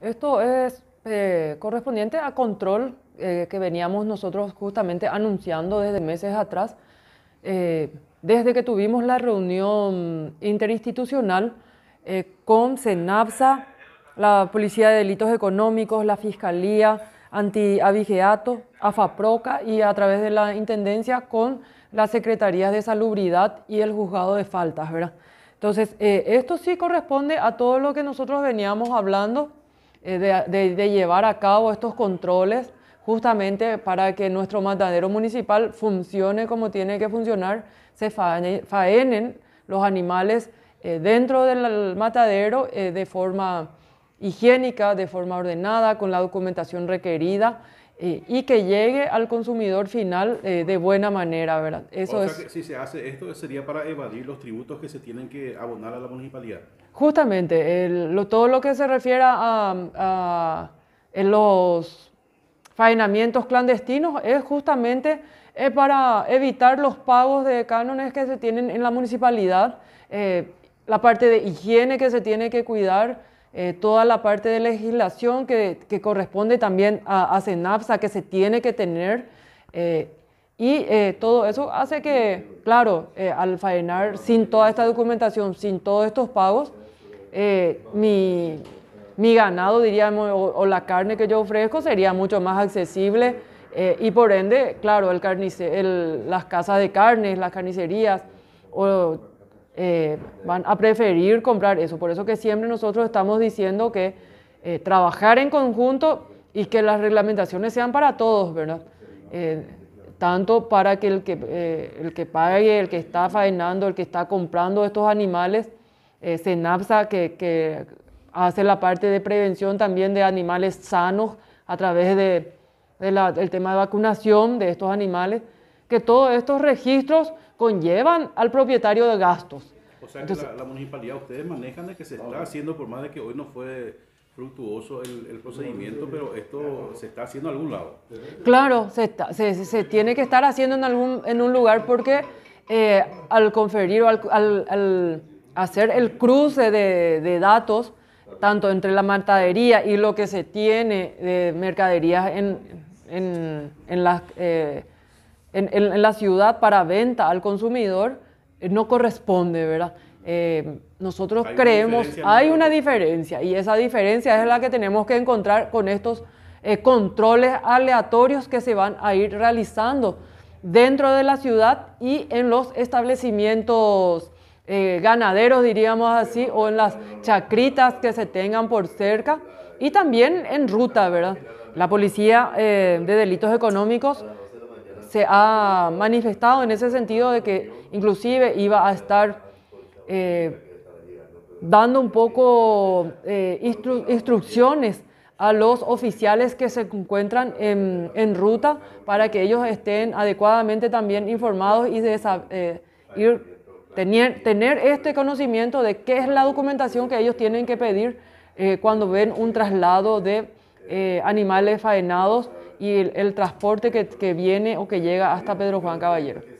Esto es eh, correspondiente a control eh, que veníamos nosotros justamente anunciando desde meses atrás. Eh, desde que tuvimos la reunión interinstitucional con SENAPSA, la Policía de Delitos Económicos, la Fiscalía Anti-Avigeato, AFAPROCA y a través de la Intendencia con las Secretarías de Salubridad y el Juzgado de Faltas, ¿verdad? Entonces, esto sí corresponde a todo lo que nosotros veníamos hablando eh, de, llevar a cabo estos controles justamente para que nuestro matadero municipal funcione como tiene que funcionar, se faenen los animales eh, dentro del matadero eh, de forma higiénica, de forma ordenada, con la documentación requerida eh, y que llegue al consumidor final eh, de buena manera, ¿verdad? si se hace esto sería para evadir los tributos que se tienen que abonar a la municipalidad. Justamente, todo lo que se refiere a, los faenamientos clandestinos es justamente eh, para evitar los pagos de cánones que se tienen en la municipalidad, la parte de higiene que se tiene que cuidar, eh, toda la parte de legislación que, corresponde también a, a, CENAPSA, que se tiene que tener. Eh, y eh, todo eso hace que, claro, al faenar sin toda esta documentación, sin todos estos pagos, mi, ganado, diríamos, o, la carne que yo ofrezco sería mucho más accesible. y por ende, claro, el, las casas de carnes, las carnicerías, o eh, van a preferir comprar eso. Por eso que siempre nosotros estamos diciendo que eh, trabajar en conjunto y que las reglamentaciones sean para todos, ¿verdad? Eh, tanto para que el que, el que pague, el que está faenando, el que está comprando estos animales, Senapsa, que, que hace la parte de prevención también de animales sanos a través de, tema de vacunación de estos animales, que todos estos registros conllevan al propietario de gastos. O sea, que la, municipalidad, ustedes manejan de que se está haciendo, por más de que hoy no fue fructuoso el, procedimiento, pero esto se está haciendo en algún lado. Claro, se, está, se, tiene que estar haciendo en, algún, en un lugar porque eh, al conferir o al, hacer el cruce de, datos, tanto entre la matadería y lo que se tiene de mercaderías en, en, en las... Eh, en, la ciudad para venta al consumidor eh, no corresponde, ¿verdad? Eh, nosotros creemos, hay una diferencia y esa diferencia es la que tenemos que encontrar con estos eh, controles aleatorios que se van a ir realizando dentro de la ciudad y en los establecimientos ganaderos, diríamos así, o en las chacritas que se tengan por cerca y también en ruta, ¿verdad? La policía de delitos económicos se ha manifestado en ese sentido de que inclusive iba a estar eh, dando un poco eh, instrucciones a los oficiales que se encuentran en, ruta para que ellos estén adecuadamente también informados y de eh, tener, este conocimiento de qué es la documentación que ellos tienen que pedir cuando ven un traslado de animales faenados y el, transporte que, que, viene o que llega hasta Pedro Juan Caballero.